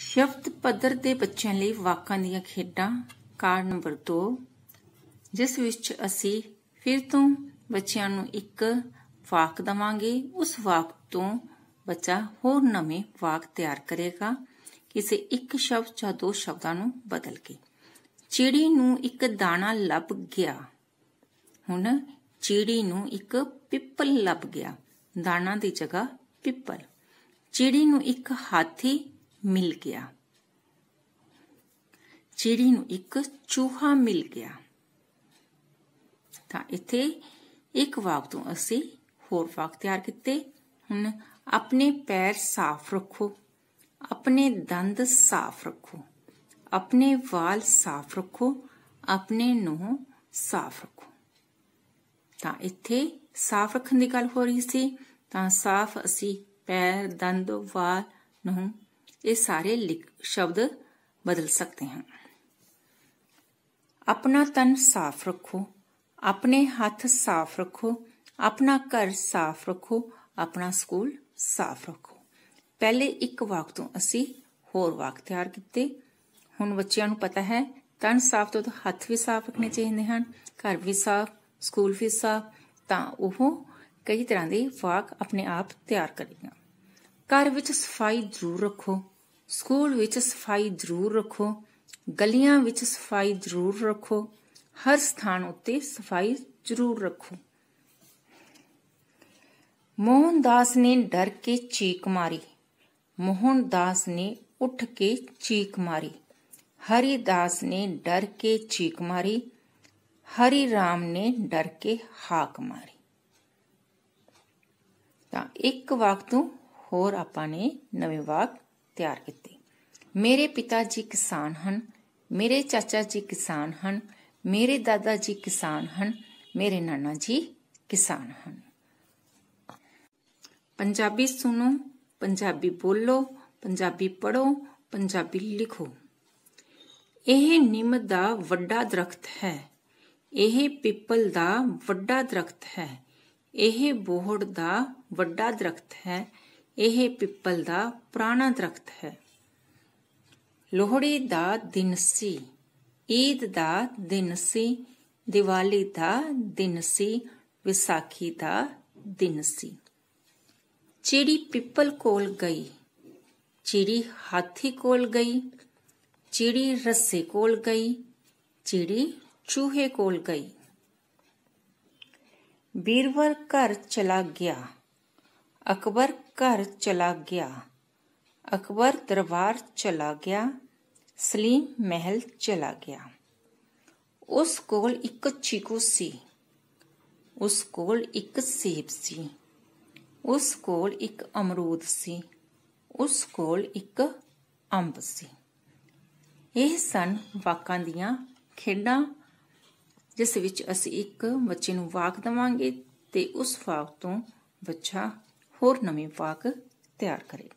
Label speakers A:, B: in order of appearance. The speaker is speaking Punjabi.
A: ਸ਼ਬਦ ਪੱਧਰ ਦੇ ਬੱਚਿਆਂ ਲਈ ਵਾਕਾਂ ਦੀਆਂ ਖੇਡਾਂ ਕਾਰਡ ਨੰਬਰ 2 ਜਿਸ ਵਿੱਚ ਅਸੀਂ ਫਿਰ ਤੋਂ ਬੱਚਿਆਂ ਨੂੰ ਇੱਕ ਵਾਕ ਦਵਾਂਗੇ ਉਸ ਵਾਕ ਤੋਂ ਬੱਚਾ ਹੋਰ ਨਵੇਂ ਵਾਕ ਤਿਆਰ ਕਰੇਗਾ ਕਿਸੇ ਇੱਕ ਸ਼ਬਦ ਜਾਂ ਦੋ ਸ਼ਬਦਾਂ ਨੂੰ ਬਦਲ ਕੇ ਚਿੜੀ ਨੂੰ ਇੱਕ ਦਾਣਾ ਲੱਭ ਗਿਆ ਹੁਣ ਚਿੜੀ ਨੂੰ ਇੱਕ ਪਿੱਪਲ ਲੱਭ ਗਿਆ ਦਾਣਾ ਦੀ ਜਗ੍ਹਾ ਪਿੱਪਲ ਚਿੜੀ ਨੂੰ ਇੱਕ ਹਾਥੀ ਮਿਲ ਗਿਆ ਚਿੜੀ ਨੂੰ ਇੱਕ ਚੂਹਾ ਮਿਲ ਗਿਆ ਤਾਂ ਇੱਥੇ ਇੱਕ ਵਾਕ ਤੋਂ ਅਸੀਂ ਹੋਰ ਵਾਕ ਤਿਆਰ ਕੀਤੇ ਹੁਣ ਆਪਣੇ ਪੈਰ ਸਾਫ਼ ਰੱਖੋ ਆਪਣੇ ਦੰਦ ਸਾਫ਼ ਰੱਖੋ ਆਪਣੇ ਵਾਲ ਸਾਫ਼ ਰੱਖੋ ਆਪਣੇ ਨੂੰ ਸਾਫ਼ ਰੱਖੋ ਤਾਂ ਇੱਥੇ ਸਾਫ਼ ਰੱਖਣ ਦੀ ਗੱਲ ਹੋ ਰਹੀ ਸੀ ਤਾਂ ਸਾਫ਼ ਅਸੀਂ ਪੈਰ ਦੰਦ ਵਾਲ ਨੂੰ ਇਹ ਸਾਰੇ ਸ਼ਬਦ ਬਦਲ ਸਕਦੇ ਹਨ ਆਪਣਾ ਤਨ ਸਾਫ਼ ਰੱਖੋ ਆਪਣੇ ਹੱਥ ਸਾਫ਼ ਰੱਖੋ ਆਪਣਾ ਘਰ ਸਾਫ਼ ਰੱਖੋ ਆਪਣਾ ਸਕੂਲ ਸਾਫ਼ ਰੱਖੋ ਪਹਿਲੇ ਇੱਕ ਵਾਕ ਤੋਂ ਅਸੀਂ ਹੋਰ ਵਾਕ ਤਿਆਰ ਕੀਤੇ ਹੁਣ ਬੱਚਿਆਂ ਨੂੰ ਪਤਾ ਹੈ ਤਨ ਸਾਫ਼ ਤੋਂ ਹੱਥ ਵੀ ਸਾਫ਼ ਰੱਖਣੇ ਚਾਹੀਦੇ ਹਨ ਘਰ ਵੀ ਸਾਫ਼ ਸਕੂਲ ਵੀ ਸਾਫ਼ ਤਾਂ ਉਹ ਕਈ ਤਰ੍ਹਾਂ ਦੇ ਵਾਕ ਆਪਣੇ ਆਪ ਤਿਆਰ ਕਰੇਗਾ ਘਰ ਵਿੱਚ ਸਫਾਈ ਜ਼ਰੂਰ ਰੱਖੋ ਸਕੂਲ ਵਿੱਚ ਸਫਾਈ ਜ਼ਰੂਰ ਰੱਖੋ ਗਲੀਆਂ ਵਿੱਚ ਸਫਾਈ ਜ਼ਰੂਰ ਰੱਖੋ ਹਰ ਸਥਾਨ ਉੱਤੇ ਸਫਾਈ ਜ਼ਰੂਰ ਰੱਖੋ ਮੋਹਨਦਾਸ ਨੇ ਡਰ ਕੇ ਚੀਕ ਮਾਰੀ ਮੋਹਨਦਾਸ ਨੇ ਉੱਠ ਕੇ ਚੀਕ ਮਾਰੀ ਹਰੀਦਾਸ ਨੇ ਡਰ ਕੇ ਚੀਕ ਮਾਰੀ ਹਰੀ ਰਾਮ ਨੇ ਡਰ ਕੇ ਹਾਕ ਮਾਰੀ ਤਾਂ ਇੱਕ ਵਾਕ ਤੋਂ ਹੋਰ ਆਪਾਂ ਨੇ ਨਵੇਂ ਵਾਕ ਤਿਆਰ ਕੀਤੀ ਮੇਰੇ ਪਿਤਾ ਜੀ ਕਿਸਾਨ ਹਨ ਮੇਰੇ ਚਾਚਾ ਜੀ ਕਿਸਾਨ ਹਨ ਮੇਰੇ ਦਾਦਾ ਜੀ ਕਿਸਾਨ ਹਨ ਮੇਰੇ ਨਾਨਾ ਜੀ ਕਿਸਾਨ ਹਨ ਪੰਜਾਬੀ ਸੁਣੋ ਪੰਜਾਬੀ ਬੋਲੋ ਪੰਜਾਬੀ ਪੜੋ ਪੰਜਾਬੀ ਲਿਖੋ ਇਹ ਨਿੰਮ ਦਾ ਵੱਡਾ ਦਰਖਤ ਹੈ ਇਹ ਪਿੱਪਲ ਦਾ ਵੱਡਾ ਦਰਖਤ ਹੈ ਇਹ ਬੋਹੜ ਦਾ ਵੱਡਾ ਦਰਖਤ ਹੈ ਇਹ ਪਿੱਪਲ ਦਾ ਪੁਰਾਣਾ ਦਰਖਤ ਹੈ ਲੋਹੜੀ ਦਾ ਦਿਨ ਸੀ ਈਦ ਦਾ ਦਿਨ ਸੀ ਦੀਵਾਲੀ ਦਾ ਦਿਨ ਸੀ ਵਿਸਾਖੀ ਦਾ ਦਿਨ ਸੀ ਚਿੜੀ ਪਿੱਪਲ ਕੋਲ ਗਈ ਚਿੜੀ ਹਾਥੀ ਕੋਲ ਗਈ ਚਿੜੀ ਰੱਸੇ ਕੋਲ ਗਈ ਚਿੜੀ ਚੂਹੇ ਕੋਲ ਗਈ बीरवर घर चला गया ਅਕਬਰ ਘਰ ਚਲਾ ਗਿਆ ਅਕਬਰ ਦਰਬਾਰ ਚਲਾ ਗਿਆ ਸਲੀਮ ਮਹਿਲ ਚਲਾ ਗਿਆ ਉਸ ਕੋਲ ਇੱਕ ਚੀਕੂ ਸੀ ਉਸ ਕੋਲ ਇੱਕ ਸੇਬ ਸੀ ਉਸ ਕੋਲ ਇੱਕ ਅਮਰੂਦ ਸੀ ਉਸ ਕੋਲ ਇੱਕ ਅੰਬ ਸੀ ਇਹ ਸਨ ਵਾਕਾਂ ਦੀਆਂ ਖੇਡਾਂ ਜਿਸ ਵਿੱਚ ਅਸੀਂ ਇੱਕ ਬੱਚੇ ਨੂੰ ਵਾਕ ਦਵਾਂਗੇ ਤੇ ਉਸ ਵਾਕ ਤੋਂ ਬੱਚਾ ਹੋਰ ਨਵੀਂ ਪਾਕ ਤਿਆਰ ਕਰੇ